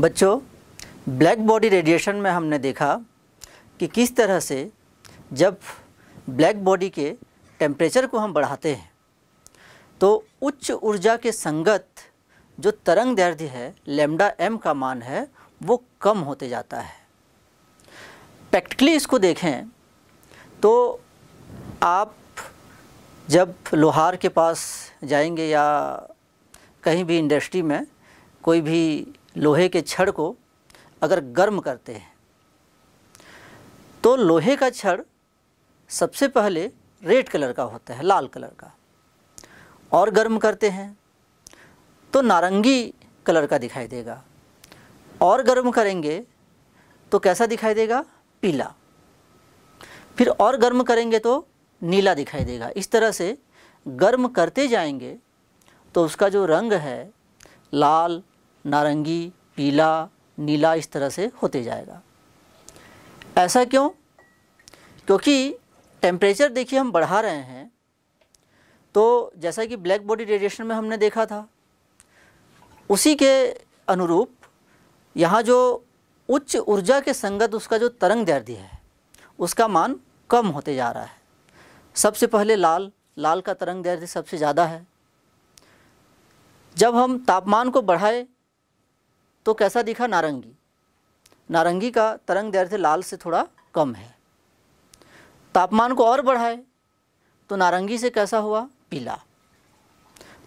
बच्चों black body radiation में हमने देखा कि किस तरह से जब ब्लैक बॉडी के टेम्परेचर को हम बढ़ाते हैं तो उच्च ऊर्जा के संगत जो तरंग दैर्ध्य है लेमडा एम का मान है वो कम होते जाता है प्रैक्टिकली इसको देखें तो आप जब लोहार के पास जाएंगे या कहीं भी इंडस्ट्री में कोई भी लोहे के छड़ को अगर गर्म करते हैं तो लोहे का छड़ सबसे पहले रेड कलर का होता है लाल कलर का और गर्म करते हैं तो नारंगी कलर का दिखाई देगा और गर्म करेंगे तो कैसा दिखाई देगा पीला फिर और गर्म करेंगे तो नीला दिखाई देगा इस तरह से गर्म करते जाएंगे तो उसका जो रंग है लाल नारंगी पीला नीला इस तरह से होते जाएगा ऐसा क्यों क्योंकि टेम्परेचर देखिए हम बढ़ा रहे हैं तो जैसा कि ब्लैक बॉडी रेडिएशन में हमने देखा था उसी के अनुरूप यहाँ जो उच्च ऊर्जा के संगत उसका जो तरंग दैर्ध्य है उसका मान कम होते जा रहा है सबसे पहले लाल लाल का तरंग दर्द सबसे ज़्यादा है जब हम तापमान को बढ़ाए तो कैसा दिखा नारंगी नारंगी का तरंग दैर्ध्य लाल से थोड़ा कम है तापमान को और बढ़ाए तो नारंगी से कैसा हुआ पीला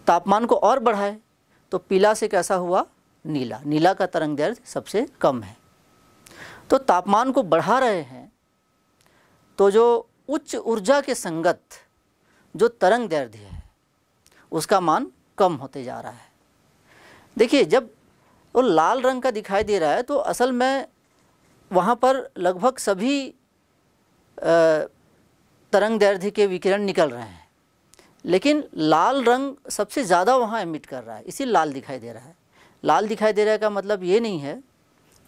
तापमान को और बढ़ाए तो पीला से कैसा हुआ नीला नीला का तरंग दैर्ध्य सबसे कम है तो तापमान को बढ़ा रहे हैं तो जो उच्च ऊर्जा के संगत जो तरंग दैर्ध्य है उसका मान कम होते जा रहा है देखिए जब और लाल रंग का दिखाई दे रहा है तो असल में वहाँ पर लगभग सभी तरंग दैर्ध्य के विकिरण निकल रहे हैं लेकिन लाल रंग सबसे ज़्यादा वहाँ एमिट कर रहा है इसी लाल दिखाई दे रहा है लाल दिखाई दे रहा है का मतलब ये नहीं है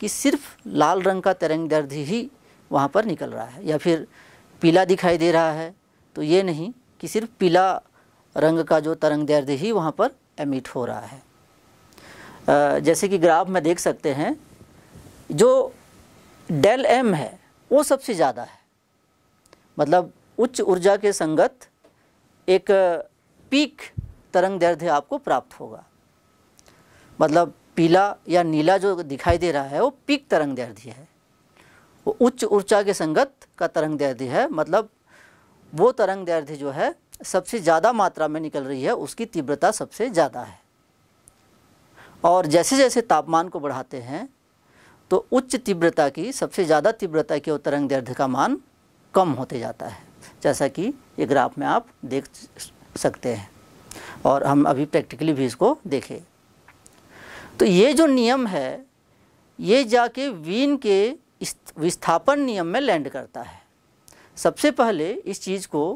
कि सिर्फ लाल रंग का तरंग दर्द ही वहाँ पर निकल रहा है या फिर पीला दिखाई दे रहा है तो ये नहीं कि सिर्फ पीला रंग का जो तरंग दर्द ही वहाँ पर एमिट हो रहा है जैसे कि ग्राफ में देख सकते हैं जो डेल एम है वो सबसे ज़्यादा है मतलब उच्च ऊर्जा के संगत एक पीक तरंग दैर्ध्य आपको प्राप्त होगा मतलब पीला या नीला जो दिखाई दे रहा है वो पीक तरंग दैर्ध्य है वो उच्च ऊर्जा के संगत का तरंग दैर्ध्य है मतलब वो तरंग दैर्ध्य जो है सबसे ज़्यादा मात्रा में निकल रही है उसकी तीव्रता सबसे ज़्यादा है और जैसे जैसे तापमान को बढ़ाते हैं तो उच्च तीव्रता की सबसे ज़्यादा तीव्रता की तरंग दैर्ध्य का मान कम होते जाता है जैसा कि ये ग्राफ में आप देख सकते हैं और हम अभी प्रैक्टिकली भी इसको देखें तो ये जो नियम है ये जाके वीन के विस्थापन नियम में लैंड करता है सबसे पहले इस चीज़ को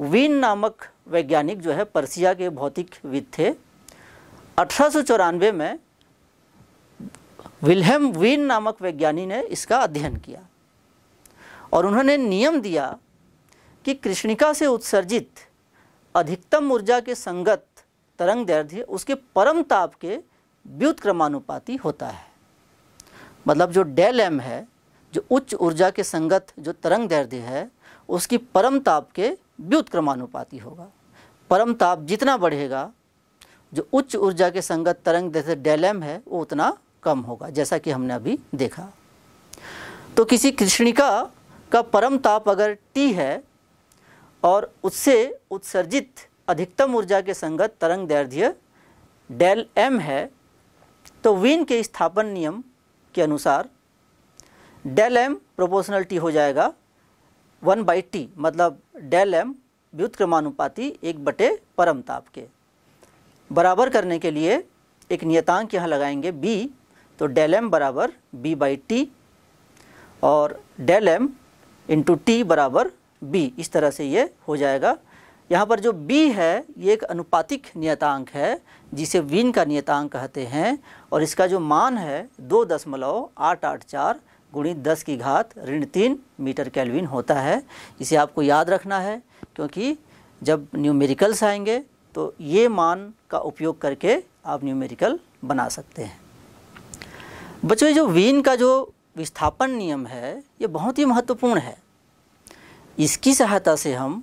वीन नामक वैज्ञानिक जो है पर्सिया के भौतिक विद थे अठारह में विल्हेम वीन नामक वैज्ञानिक ने इसका अध्ययन किया और उन्होंने नियम दिया कि कृष्णिका से उत्सर्जित अधिकतम ऊर्जा के संगत तरंग दैर्ध्य उसके परम ताप के व्युतक्रमानुपाती होता है मतलब जो डेल एम है जो उच्च ऊर्जा के संगत जो तरंग दैर्ध्य है उसकी परम ताप के व्युतक्रमानुपाती होगा परम ताप जितना बढ़ेगा जो उच्च ऊर्जा के संगत तरंग जैसे एम है वो उतना कम होगा जैसा कि हमने अभी देखा तो किसी कृष्णिका का परम ताप अगर टी है और उससे उत्सर्जित अधिकतम ऊर्जा के संगत तरंग दैर्ध्य डेल एम है तो विन के स्थापन नियम के अनुसार डेल एम प्रोपोर्शनल टी हो जाएगा वन बाई टी मतलब डेल एम व्युत क्रमानुपाति एक बटे परम ताप के बराबर करने के लिए एक नियतांक यहाँ लगाएंगे b तो डेल एम बराबर बी बाई टी और डेल एम इंटू टी बराबर बी इस तरह से ये हो जाएगा यहाँ पर जो b है ये एक अनुपातिक नियतांक है जिसे वीन का नियतांक कहते हैं और इसका जो मान है दो दशमलव आठ आठ चार गुणी दस की घात ऋण तीन मीटर कैलविन होता है इसे आपको याद रखना है क्योंकि जब न्यूमेरिकल्स आएंगे तो ये मान का उपयोग करके आप न्यूमेरिकल बना सकते हैं बच्चों जो वीन का जो विस्थापन नियम है ये बहुत ही महत्वपूर्ण है इसकी सहायता से हम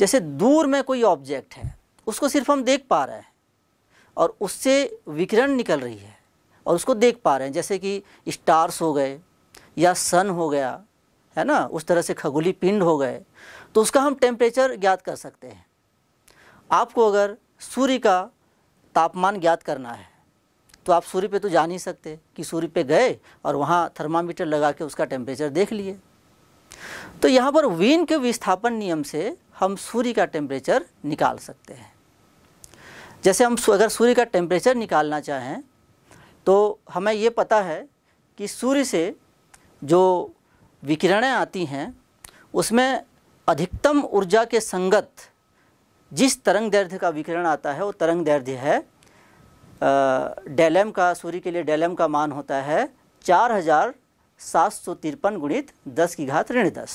जैसे दूर में कोई ऑब्जेक्ट है उसको सिर्फ हम देख पा रहे हैं और उससे विकिरण निकल रही है और उसको देख पा रहे हैं जैसे कि स्टार्स हो गए या सन हो गया है ना उस तरह से खगोली पिंड हो गए तो उसका हम टेम्परेचर ज्ञात कर सकते हैं आपको अगर सूर्य का तापमान ज्ञात करना है तो आप सूर्य पे तो जा नहीं सकते कि सूर्य पे गए और वहाँ थर्मामीटर लगा के उसका टेम्परेचर देख लिए तो यहाँ पर वीन के विस्थापन नियम से हम सूर्य का टेम्परेचर निकाल सकते हैं जैसे हम अगर सूर्य का टेम्परेचर निकालना चाहें तो हमें ये पता है कि सूर्य से जो विकिरणें आती हैं उसमें अधिकतम ऊर्जा के संगत जिस तरंग दैर्ध्य का विकिरण आता है वो तरंग दैर्ध्य है डेलम का सूर्य के लिए डेलम का मान होता है चार हज़ार सात सौ तिरपन गुणित दस की घात ऋण दस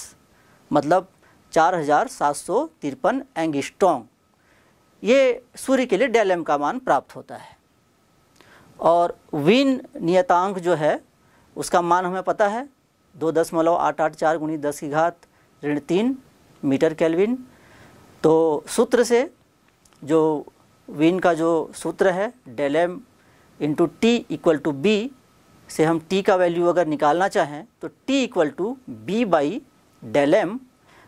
मतलब चार हज़ार सात सौ तिरपन एंगिस्टोंग ये सूर्य के लिए डेलम का मान प्राप्त होता है और विन नियतांक जो है उसका मान हमें पता है दो दशमलव आठ आठ चार गुणित दस की घात ऋण तीन मीटर कैलविन तो सूत्र से जो विन का जो सूत्र है del M into T equal to B से हम टी का वैल्यू अगर निकालना चाहें तो T equal to B by del M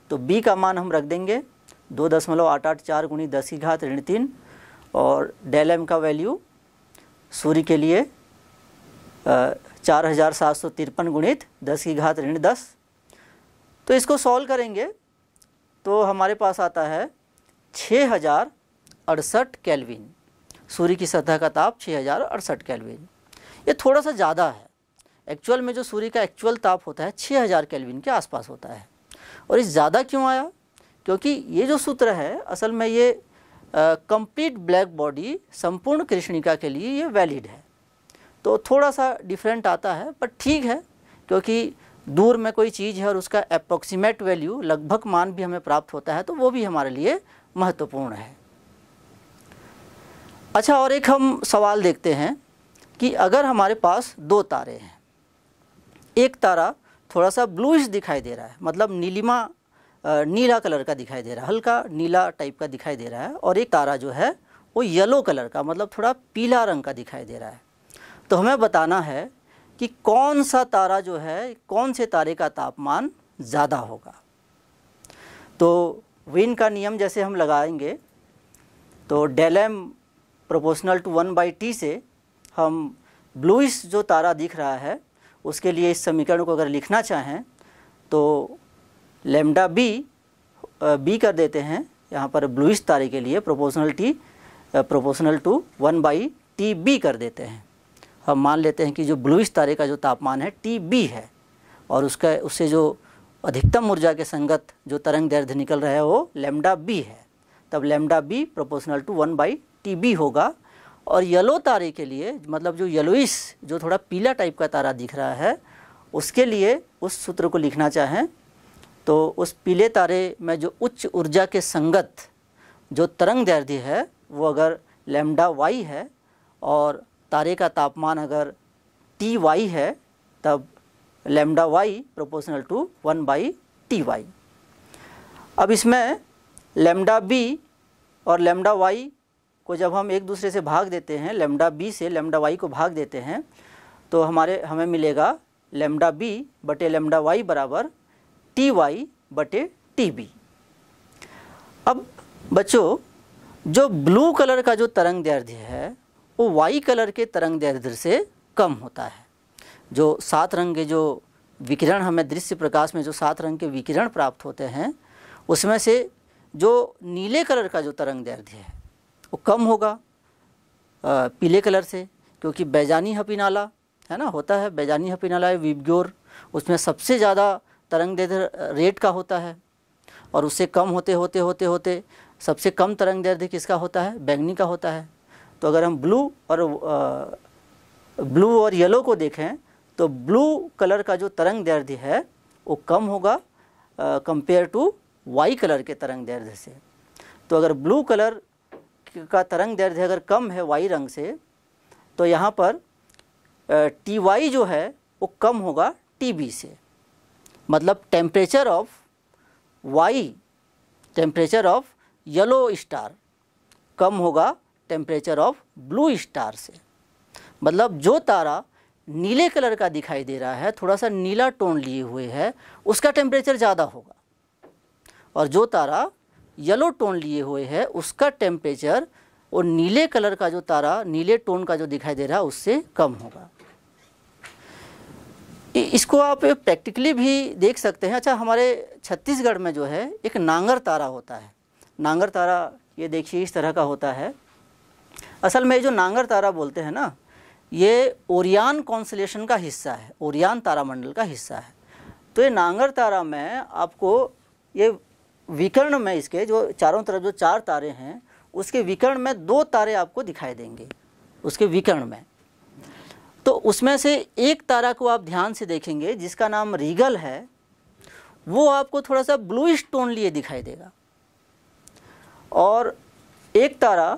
तो बी का मान हम रख देंगे दो दशमलव आठ आठ चार गुणी दस की घात ऋण तीन और डेल एम का वैल्यू सूर्य के लिए चार हज़ार सात सौ तिरपन गुणित दस की घात ऋण दस तो इसको सॉल्व करेंगे तो हमारे पास आता है छः हज़ार अड़सठ कैलविन सूर्य की सतह का ताप छः हज़ार अड़सठ कैलविन ये थोड़ा सा ज़्यादा है एक्चुअल में जो सूर्य का एक्चुअल ताप होता है छः हज़ार कैलविन के आसपास होता है और इस ज़्यादा क्यों आया क्योंकि ये जो सूत्र है असल में ये कंप्लीट ब्लैक बॉडी संपूर्ण कृष्णिका के लिए ये वैलिड है तो थोड़ा सा डिफरेंट आता है पर ठीक है क्योंकि दूर में कोई चीज़ है और उसका अप्रोक्सीमेट वैल्यू लगभग मान भी हमें प्राप्त होता है तो वो भी हमारे लिए महत्वपूर्ण है अच्छा और एक हम सवाल देखते हैं कि अगर हमारे पास दो तारे हैं एक तारा थोड़ा सा ब्लूइश दिखाई दे रहा है मतलब नीलिमा नीला कलर का दिखाई दे रहा है हल्का नीला टाइप का दिखाई दे रहा है और एक तारा जो है वो येलो कलर का मतलब थोड़ा पीला रंग का दिखाई दे रहा है तो हमें बताना है कि कौन सा तारा जो है कौन से तारे का तापमान ज़्यादा होगा तो विन का नियम जैसे हम लगाएंगे तो del M proportional to one by T से हम ब्लूइस जो तारा दिख रहा है उसके लिए इस समीकरण को अगर लिखना चाहें तो लेमडा बी बी कर देते हैं यहाँ पर ब्लूइस तारे के लिए proportional T proportional to one by T B कर देते हैं हम मान लेते हैं कि जो ब्लूइश तारे का जो तापमान है टी बी है और उसका उससे जो अधिकतम ऊर्जा के संगत जो तरंग दैर्ध्य निकल रहा है वो लेमडा बी है तब lambda B proportional to one by T B होगा और येलो तारे के लिए मतलब जो येलोइस जो थोड़ा पीला टाइप का तारा दिख रहा है उसके लिए उस सूत्र को लिखना चाहें तो उस पीले तारे में जो उच्च ऊर्जा के संगत जो तरंग दैर्ध्य है वो अगर लेमडा वाई है और तारे का तापमान अगर टी वाई है तब lambda Y proportional to one by T Y अब इसमें लेमडा बी और लेमडा वाई को जब हम एक दूसरे से भाग देते हैं लेमडा बी से लेमडा वाई को भाग देते हैं तो हमारे हमें मिलेगा लेमडा बी बटे लेमडा वाई बराबर टी वाई बटे टी बी अब बच्चों जो ब्लू कलर का जो तरंग दैर्ध्य है वो वाई कलर के तरंग दैर्ध्य से कम होता है जो सात रंग के जो विकिरण हमें दृश्य प्रकाश में जो सात रंग के विकिरण प्राप्त होते हैं उसमें से जो नीले कलर का जो तरंग दैर्ध्य है वो कम होगा पीले कलर से क्योंकि बैजानी हपीनाला है ना होता है बैजानी हपीनाला या विबग्योर उसमें सबसे ज़्यादा तरंग दैर्ध्य रेट का होता है और उससे कम होते होते होते होते सबसे कम तरंग दैर्ध्य किसका होता है बैंगनी का होता है तो अगर हम ब्लू और आ, ब्लू और येलो को देखें तो ब्लू कलर का जो तरंग दर्द है वो कम होगा कंपेयर टू वाई कलर के तरंग दर्द से तो अगर ब्लू कलर का तरंग दर्द अगर कम है वाई रंग से तो यहाँ पर टी वाई जो है वो कम होगा टी बी से मतलब temperature of Y temperature of yellow star कम होगा टेम्परेचर ऑफ ब्लू स्टार से मतलब जो तारा नीले कलर का दिखाई दे रहा है थोड़ा सा नीला टोन लिए हुए है उसका टेम्परेचर ज़्यादा होगा और जो तारा येलो टोन लिए हुए है उसका टेम्परेचर और नीले कलर का जो तारा नीले टोन का जो दिखाई दे रहा है उससे कम होगा इसको आप प्रैक्टिकली भी देख सकते हैं अच्छा हमारे छत्तीसगढ़ में जो है एक नांगर तारा होता है नांगर तारा ये देखिए इस तरह का होता है असल में जो नांगर तारा बोलते हैं ना ये ओरियान कॉन्सलेशन का हिस्सा है ओरियान तारामंडल का हिस्सा है तो ये नांगर तारा में आपको ये विकर्ण में इसके जो चारों तरफ जो चार तारे हैं उसके विकर्ण में दो तारे आपको दिखाई देंगे उसके विकर्ण में तो उसमें से एक तारा को आप ध्यान से देखेंगे जिसका नाम रीगल है वो आपको थोड़ा सा ब्लूइश टोन लिए दिखाई देगा और एक तारा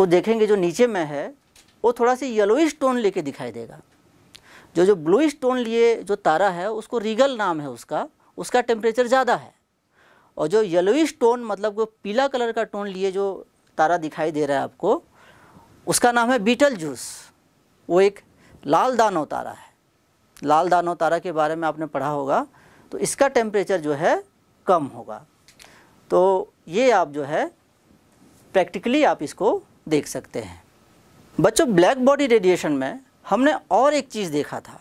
को देखेंगे जो नीचे में है वो थोड़ा सा येलोइश टोन लेके दिखाई देगा जो जो ब्लूइश टोन लिए जो तारा है उसको रीगल नाम है उसका उसका टेम्परेचर ज़्यादा है और जो येलोइश टोन मतलब को पीला कलर का टोन लिए जो तारा दिखाई दे रहा है आपको उसका नाम है बीटल जूस वो एक लाल दानो तारा है लाल दानो तारा के बारे में आपने पढ़ा होगा तो इसका टेम्परेचर जो है कम होगा तो ये आप जो है प्रैक्टिकली आप इसको देख सकते हैं बच्चों ब्लैक बॉडी रेडिएशन में हमने और एक चीज़ देखा था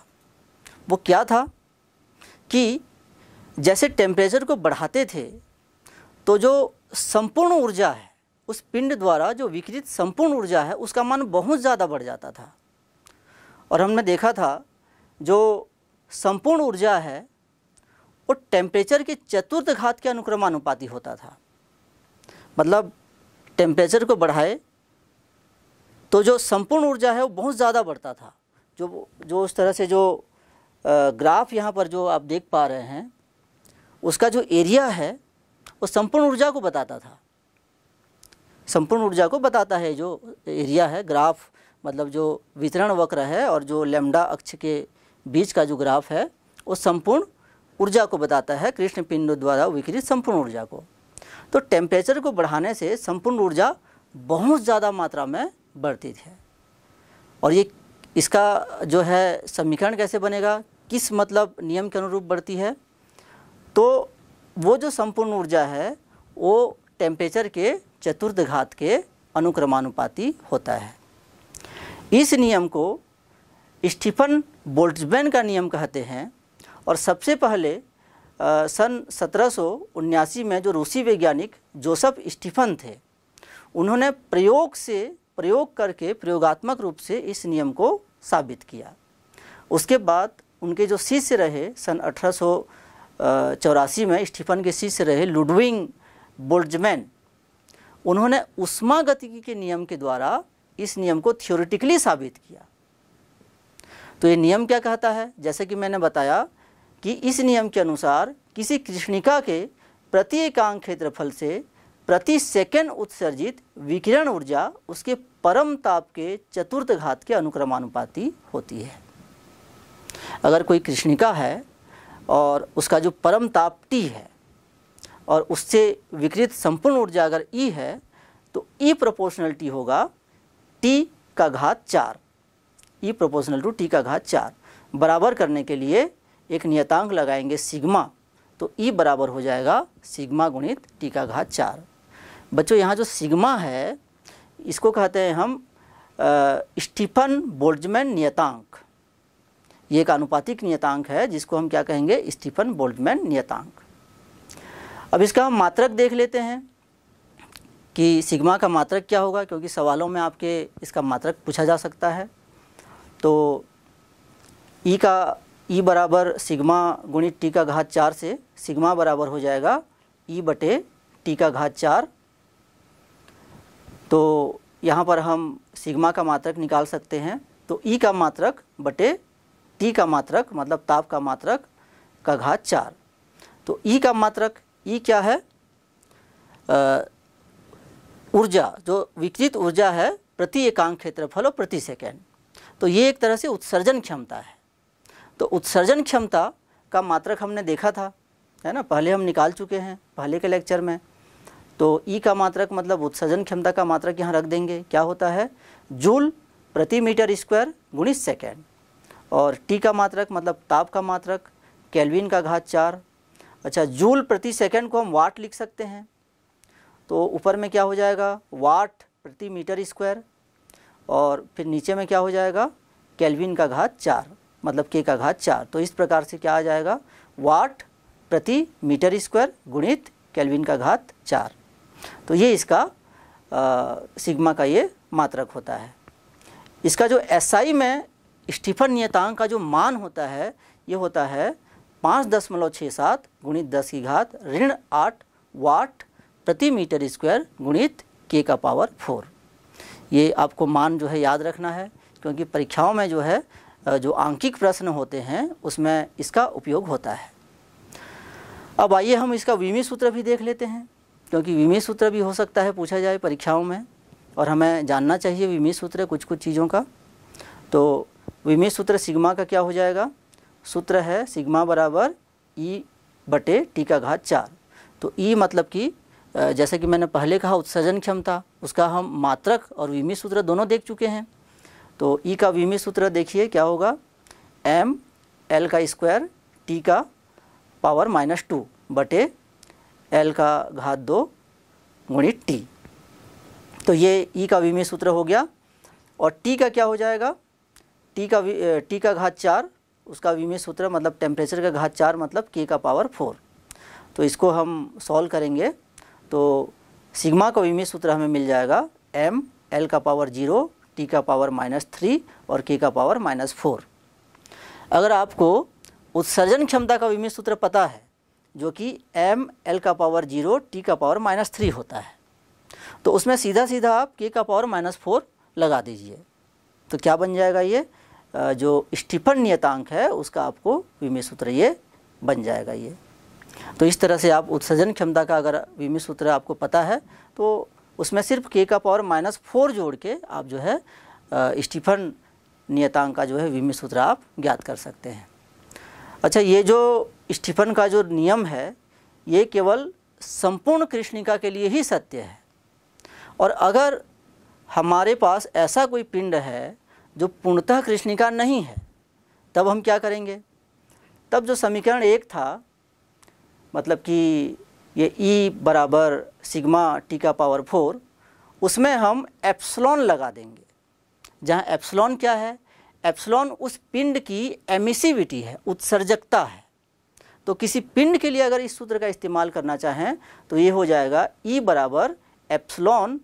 वो क्या था कि जैसे टेम्परेचर को बढ़ाते थे तो जो संपूर्ण ऊर्जा है उस पिंड द्वारा जो विकृत संपूर्ण ऊर्जा है उसका मान बहुत ज़्यादा बढ़ जाता था और हमने देखा था जो संपूर्ण ऊर्जा है वो टेम्परेचर के चतुर्थ घात के अनुक्रमानुपाती होता था मतलब टेम्परेचर को बढ़ाए तो जो संपूर्ण ऊर्जा है वो बहुत ज़्यादा बढ़ता था जो जो उस तरह से जो ग्राफ यहाँ पर जो आप देख पा रहे हैं उसका जो एरिया है वो संपूर्ण ऊर्जा को बताता था संपूर्ण ऊर्जा को बताता है जो एरिया है ग्राफ मतलब जो वितरण वक्र है और जो लेमडा अक्ष के बीच का जो ग्राफ है वो संपूर्ण ऊर्जा को बताता है कृष्ण पिंड द्वारा विकृत संपूर्ण ऊर्जा को तो टेम्परेचर को बढ़ाने से संपूर्ण ऊर्जा बहुत ज़्यादा मात्रा में बढ़ती है और ये इसका जो है समीकरण कैसे बनेगा किस मतलब नियम के अनुरूप बढ़ती है तो वो जो संपूर्ण ऊर्जा है वो टेम्परेचर के चतुर्थ घात के अनुक्रमानुपाती होता है इस नियम को स्टीफन बोल्ट्जमैन का नियम कहते हैं और सबसे पहले आ, सन सत्रह में जो रूसी वैज्ञानिक जोसफ स्टीफन थे उन्होंने प्रयोग से प्रयोग करके प्रयोगात्मक रूप से इस नियम को साबित किया उसके बाद उनके जो शिष्य रहे सन अठारह चौरासी में स्टीफन के शिष्य रहे लुडविंग बोल्जमैन उन्होंने उष्मा गतिकी के नियम के द्वारा इस नियम को थियोरिटिकली साबित किया तो ये नियम क्या कहता है जैसे कि मैंने बताया कि इस नियम के अनुसार किसी कृष्णिका के प्रति एकांक क्षेत्रफल से प्रति सेकेंड उत्सर्जित विकिरण ऊर्जा उसके परम ताप के चतुर्थ घात के अनुक्रमानुपाती होती है अगर कोई कृष्णिका है और उसका जो परम ताप टी है और उससे विकृत संपूर्ण ऊर्जा अगर ई e है तो ई प्रोपोर्शनल टी होगा टी का घात चार ई प्रोपोर्शनल टू टी का घात चार बराबर करने के लिए एक नियतांक लगाएंगे सिग्मा तो ई e बराबर हो जाएगा सिग्मा गुणित टी का घात चार बच्चों यहाँ जो सिग्मा है इसको कहते हैं हम स्टीफन बोल्डमैन नियतांक ये एक अनुपातिक नियतांक है जिसको हम क्या कहेंगे स्टीफन बोल्डमैन नियतांक अब इसका हम मात्रक देख लेते हैं कि सिग्मा का मात्रक क्या होगा क्योंकि सवालों में आपके इसका मात्रक पूछा जा सकता है तो ई का ई बराबर सिग्मा गुणित टी का घात चार से सिग्मा बराबर हो जाएगा ई बटे टी का घात चार तो यहाँ पर हम सिग्मा का मात्रक निकाल सकते हैं तो ई e का मात्रक बटे टी का मात्रक मतलब ताप का मात्रक का घात चार तो ई e का मात्रक ई e क्या है ऊर्जा जो विकृत ऊर्जा है प्रति एकांक क्षेत्रफल और प्रति सेकेंड तो ये एक तरह से उत्सर्जन क्षमता है तो उत्सर्जन क्षमता का मात्रक हमने देखा था है ना पहले हम निकाल चुके हैं पहले के लेक्चर में तो ई का मात्रक मतलब उत्सर्जन क्षमता का मात्रक यहाँ रख देंगे क्या होता है जूल प्रति मीटर स्क्वायर गुणित सेकेंड और टी का मात्रक मतलब ताप का मात्रक कैलविन का घात चार अच्छा जूल प्रति सेकेंड को हम वाट लिख सकते हैं तो ऊपर में क्या हो जाएगा वाट प्रति मीटर स्क्वायर और फिर नीचे में क्या हो जाएगा कैलविन का घात चार मतलब के का घात चार तो इस प्रकार से क्या आ जाएगा वाट प्रति मीटर स्क्वायर गुणित कैलविन का घात चार तो ये इसका आ, सिग्मा का ये मात्रक होता है इसका जो एसआई में स्टीफन नियतांक का जो मान होता है ये होता है पाँच दशमलव छः सात गुणित दस की घात ऋण आठ वाट प्रति मीटर स्क्वायर गुणित के का पावर फोर ये आपको मान जो है याद रखना है क्योंकि परीक्षाओं में जो है जो आंकिक प्रश्न होते हैं उसमें इसका उपयोग होता है अब आइए हम इसका विमी सूत्र भी देख लेते हैं क्योंकि विमी सूत्र भी हो सकता है पूछा जाए परीक्षाओं में और हमें जानना चाहिए विमी सूत्र कुछ कुछ चीज़ों का तो विमी सूत्र सिग्मा का क्या हो जाएगा सूत्र है सिग्मा बराबर ई e बटे टी का घात चार तो ई e मतलब कि जैसे कि मैंने पहले कहा उत्सर्जन क्षमता उसका हम मात्रक और विमी सूत्र दोनों देख चुके हैं तो ई e का विमी सूत्र देखिए क्या होगा एम एल का स्क्वायर टी का पावर माइनस टू बटे एल का घात दो गुणित टी तो ये ई का विमीय सूत्र हो गया और टी का क्या हो जाएगा टी का टी का घात चार उसका विमीय सूत्र मतलब टेम्परेचर का घात चार मतलब के का पावर फोर तो इसको हम सॉल्व करेंगे तो सिग्मा का विमीय सूत्र हमें मिल जाएगा एम एल का पावर जीरो टी का पावर माइनस थ्री और के का पावर माइनस फोर अगर आपको उत्सर्जन क्षमता का विमीय सूत्र पता है जो कि एम एल का पावर जीरो टी का पावर माइनस थ्री होता है तो उसमें सीधा सीधा आप के का पावर माइनस फोर लगा दीजिए तो क्या बन जाएगा ये जो स्टीफन नियतांक है उसका आपको विमय सूत्र ये बन जाएगा ये तो इस तरह से आप उत्सर्जन क्षमता का अगर विमय सूत्र आपको पता है तो उसमें सिर्फ के का पावर माइनस फोर जोड़ के आप जो है स्टीफन नियतांक का जो है विमय सूत्र आप ज्ञात कर सकते हैं अच्छा ये जो स्टीफन का जो नियम है ये केवल संपूर्ण कृष्णिका के लिए ही सत्य है और अगर हमारे पास ऐसा कोई पिंड है जो पूर्णतः कृष्णिका नहीं है तब हम क्या करेंगे तब जो समीकरण एक था मतलब कि ये ई e बराबर सिग्मा टी का पावर फोर उसमें हम एप्सलॉन लगा देंगे जहाँ एप्सलॉन क्या है एप्सलॉन उस पिंड की एमिसिविटी है उत्सर्जकता है तो किसी पिंड के लिए अगर इस सूत्र का इस्तेमाल करना चाहें तो ये हो जाएगा ई e बराबर एप्सलॉन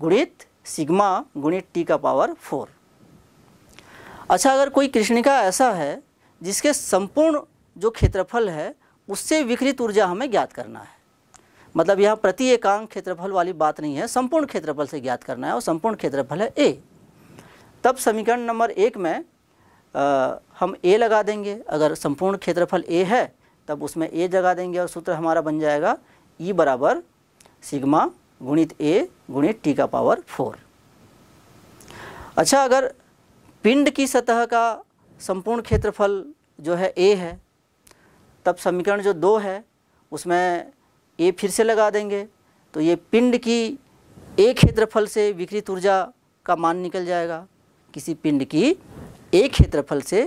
गुणित सिग्मा गुणित टी का पावर फोर अच्छा अगर कोई कृष्णिका ऐसा है जिसके संपूर्ण जो क्षेत्रफल है उससे विकृत ऊर्जा हमें ज्ञात करना है मतलब यहाँ प्रति एकांक क्षेत्रफल वाली बात नहीं है संपूर्ण क्षेत्रफल से ज्ञात करना है और संपूर्ण क्षेत्रफल है ए तब समीकरण नंबर एक में आ, हम ए लगा देंगे अगर संपूर्ण क्षेत्रफल ए है तब उसमें ए जगा देंगे और सूत्र हमारा बन जाएगा ई e बराबर सिग्मा गुणित ए गुणित टी का पावर फोर अच्छा अगर पिंड की सतह का संपूर्ण क्षेत्रफल जो है ए है तब समीकरण जो दो है उसमें ए फिर से लगा देंगे तो ये पिंड की ए क्षेत्रफल से विकृत ऊर्जा का मान निकल जाएगा किसी पिंड की एक क्षेत्रफल से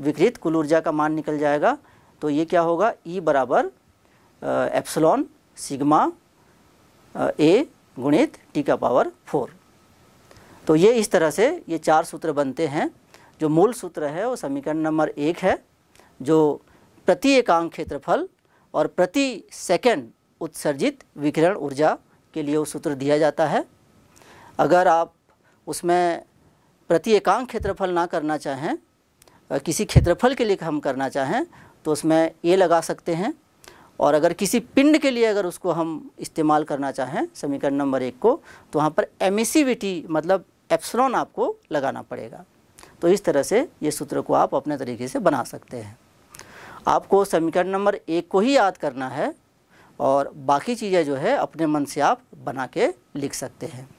विकृत कुल ऊर्जा का मान निकल जाएगा तो ये क्या होगा ई e बराबर एप्सलॉन सिग्मा ए गुणित टी का पावर फोर तो ये इस तरह से ये चार सूत्र बनते हैं जो मूल सूत्र है वो समीकरण नंबर एक है जो प्रति एकांक क्षेत्रफल और प्रति सेकंड उत्सर्जित विकिरण ऊर्जा के लिए वो सूत्र दिया जाता है अगर आप उसमें प्रति एकांक क्षेत्रफल ना करना चाहें किसी क्षेत्रफल के लिए हम करना चाहें तो उसमें ये लगा सकते हैं और अगर किसी पिंड के लिए अगर उसको हम इस्तेमाल करना चाहें समीकरण नंबर एक को तो वहाँ पर एमिसिविटी मतलब एप्सलॉन आपको लगाना पड़ेगा तो इस तरह से ये सूत्र को आप अपने तरीके से बना सकते हैं आपको समीकरण नंबर एक को ही याद करना है और बाकी चीज़ें जो है अपने मन से आप बना के लिख सकते हैं